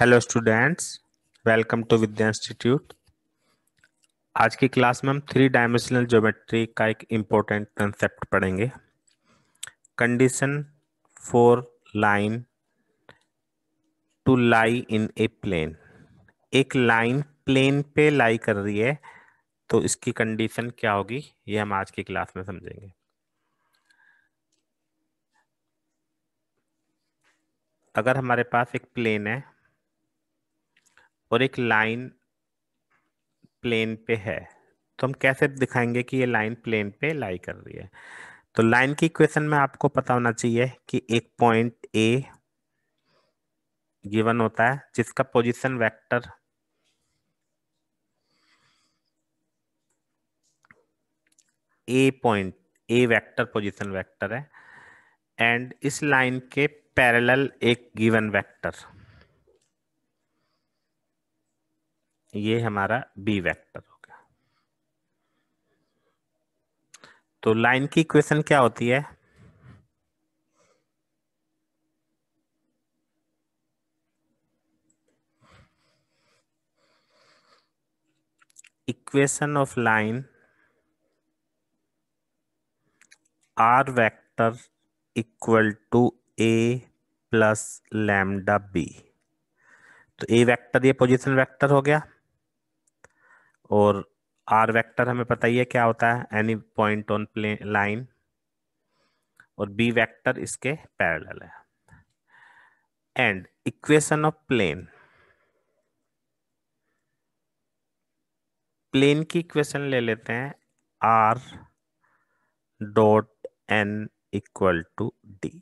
hello students welcome to Vidya institute आज की class में हम थ्री डायमेंशनल ज्योमेट्री का एक इम्पोर्टेंट कंसेप्ट पढ़ेंगे condition for line to lie in a plane एक लाइन प्लेन पे लाई कर रही है तो इसकी कंडीशन क्या होगी ये हम आज की क्लास में समझेंगे अगर हमारे पास एक प्लेन है और एक लाइन प्लेन पे है तो हम कैसे दिखाएंगे कि ये लाइन प्लेन पे लाई कर रही है तो लाइन की इक्वेशन में आपको पता होना चाहिए कि एक पॉइंट ए गिवन होता है जिसका position vector a point a vector position vector है एंड इस लाइन के पैरेलल एक गिवन वेक्टर ये हमारा बी वेक्टर हो गया तो लाइन की इक्वेशन क्या होती है equation of line r vector equal to a plus lambda b तो ए वेक्टर ये पोजीशन वेक्टर हो गया और आर वेक्टर हमें पता ही है क्या होता है any point on plane line और बी वेक्टर इसके पैरेलल है and equation of plane plane की इक्वेशन ले लेते हैं r dot n equal to d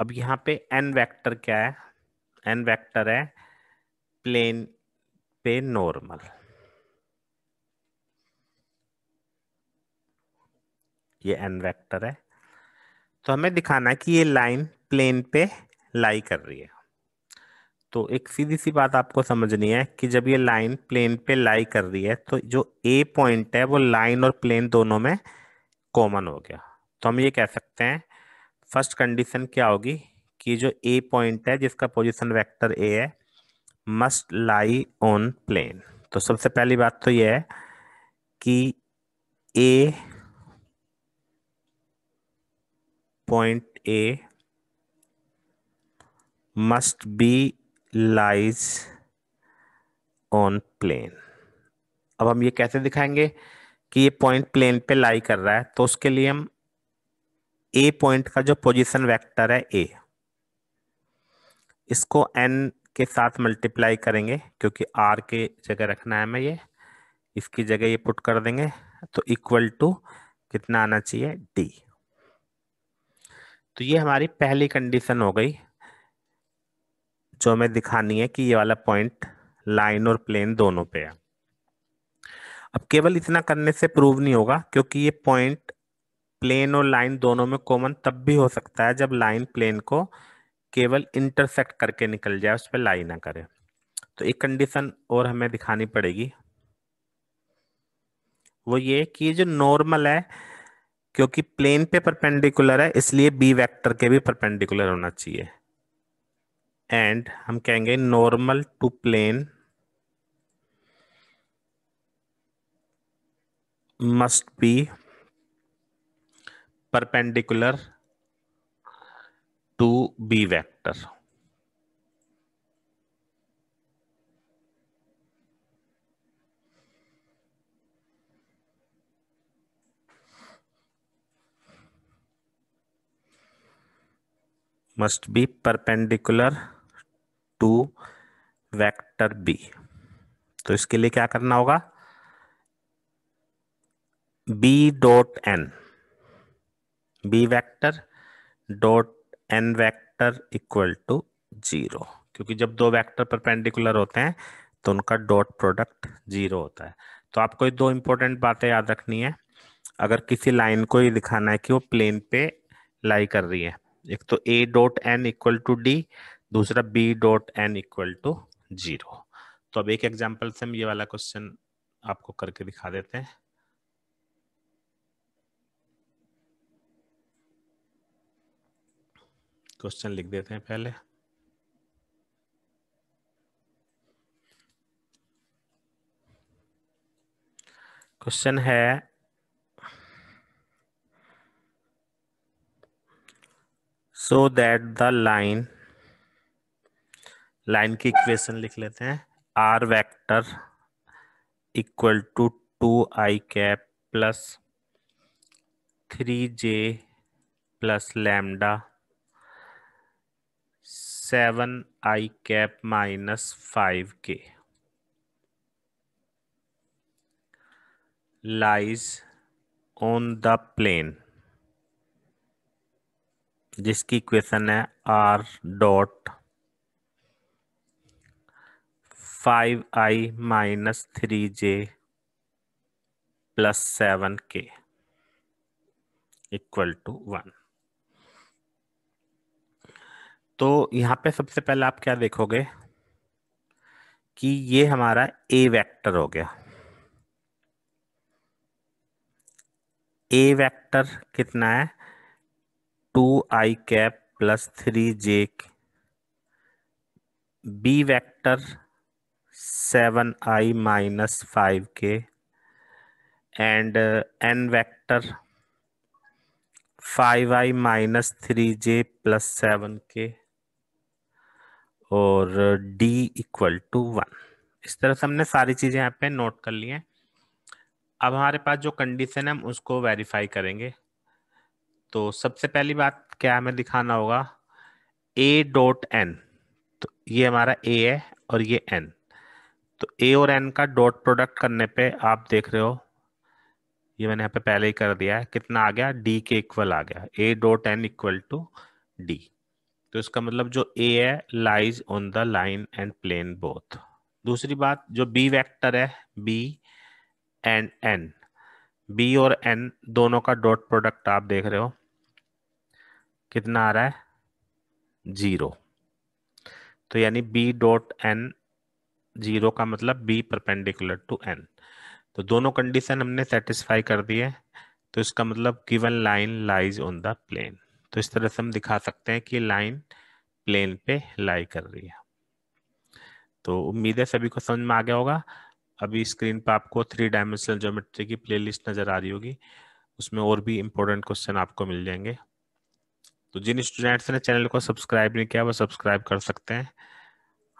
अब यहाँ पे एन वेक्टर क्या है एन वेक्टर है प्लेन पे नॉर्मल ये एन वेक्टर है तो हमें दिखाना है कि ये लाइन प्लेन पे लाई कर रही है तो एक सीधी सी बात आपको समझनी है कि जब ये लाइन प्लेन पे लाई कर रही है तो जो ए पॉइंट है वो लाइन और प्लेन दोनों में कॉमन हो गया तो हम ये कह सकते हैं फर्स्ट कंडीशन क्या होगी कि जो ए पॉइंट है जिसका पोजिशन वैक्टर ए है मस्ट लाई ऑन प्लेन तो सबसे पहली बात तो यह है कि ए point A must be lies on plane अब हम ये कैसे दिखाएंगे कि ये पॉइंट प्लेन पे लाई कर रहा है तो उसके लिए हम ए पॉइंट का जो पोजीशन वेक्टर है ए इसको एन के साथ मल्टीप्लाई करेंगे क्योंकि आर के जगह रखना है हमें ये इसकी जगह ये पुट कर देंगे तो इक्वल टू कितना आना चाहिए डी तो ये हमारी पहली कंडीशन हो गई जो हमें दिखानी है कि ये वाला पॉइंट लाइन और प्लेन दोनों पे है अब केवल इतना करने से प्रूव नहीं होगा क्योंकि ये पॉइंट प्लेन और लाइन दोनों में कॉमन तब भी हो सकता है जब लाइन प्लेन को केवल इंटरसेक्ट करके निकल जाए उस पर लाई ना करे तो एक कंडीशन और हमें दिखानी पड़ेगी वो ये कि जो नॉर्मल है क्योंकि प्लेन पे परपेंडिकुलर है इसलिए बी वेक्टर के भी परपेंडिकुलर होना चाहिए एंड हम कहेंगे normal to plane must be perpendicular to b vector must be perpendicular to vector b तो इसके लिए क्या करना होगा b dot n b vector dot n vector equal to zero क्योंकि जब दो वेक्टर परपेंडिकुलर होते हैं तो उनका डॉट प्रोडक्ट जीरो होता है तो आपको ये दो इम्पोर्टेंट बातें याद रखनी है अगर किसी लाइन को ये दिखाना है कि वो प्लेन पे लाई कर रही है एक तो a dot n equal to d दूसरा b dot n equal to zero तो अब एक एग्जाम्पल से हम ये वाला क्वेश्चन आपको करके दिखा देते हैं क्वेश्चन लिख देते हैं पहले क्वेश्चन है so that the line line की इक्वेशन लिख लेते हैं r vector equal to two i cap plus three j plus lambda seven i cap minus five k lies on the plane जिसकी इक्वेशन है r dot five i minus three j plus seven k equal to one तो यहां पे सबसे पहले आप क्या देखोगे कि ये हमारा ए वेक्टर हो गया ए वेक्टर कितना है two i cap plus three j b vector seven i minus five k and n vector five i minus three j plus seven k और डी इक्वल टू वन इस तरह से हमने सारी चीज़ें यहाँ पे नोट कर ली हैं अब हमारे पास जो कंडीशन है हम उसको वेरीफाई करेंगे तो सबसे पहली बात क्या हमें दिखाना होगा ए डॉट एन तो ये हमारा ए है और ये एन तो ए और एन का डॉट प्रोडक्ट करने पे आप देख रहे हो ये मैंने यहाँ पे पहले ही कर दिया है कितना आ गया डी के इक्वल आ गया a dot n equal to d तो इसका मतलब जो ए है lies on the line and plane both दूसरी बात जो बी वेक्टर है बी एंड एन बी और एन दोनों का डॉट प्रोडक्ट आप देख रहे हो कितना आ रहा है जीरो तो यानी बी डॉट एन जीरो का मतलब बी परपेंडिकुलर टू एन तो दोनों कंडीशन हमने सेटिस्फाई कर दिए तो इसका मतलब given line lies on the plane तो इस तरह से हम दिखा सकते हैं कि लाइन प्लेन पे लाई कर रही है तो उम्मीद है सभी को समझ में आ गया होगा अभी स्क्रीन पर आपको थ्री डायमेंशनल ज्योमेट्री की प्लेलिस्ट नज़र आ रही होगी उसमें और भी इम्पोर्टेंट क्वेश्चन आपको मिल जाएंगे तो जिन स्टूडेंट्स ने चैनल को सब्सक्राइब नहीं किया वो सब्सक्राइब कर सकते हैं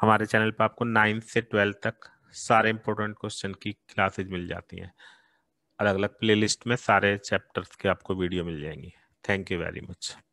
हमारे चैनल पर आपको नाइन्थ से ट्वेल्थ तक सारे इंपॉर्टेंट क्वेश्चन की क्लासेज मिल जाती हैं अलग अलग प्लेलिस्ट में सारे चैप्टर्स के आपको वीडियो मिल जाएंगी थैंक यू वेरी मच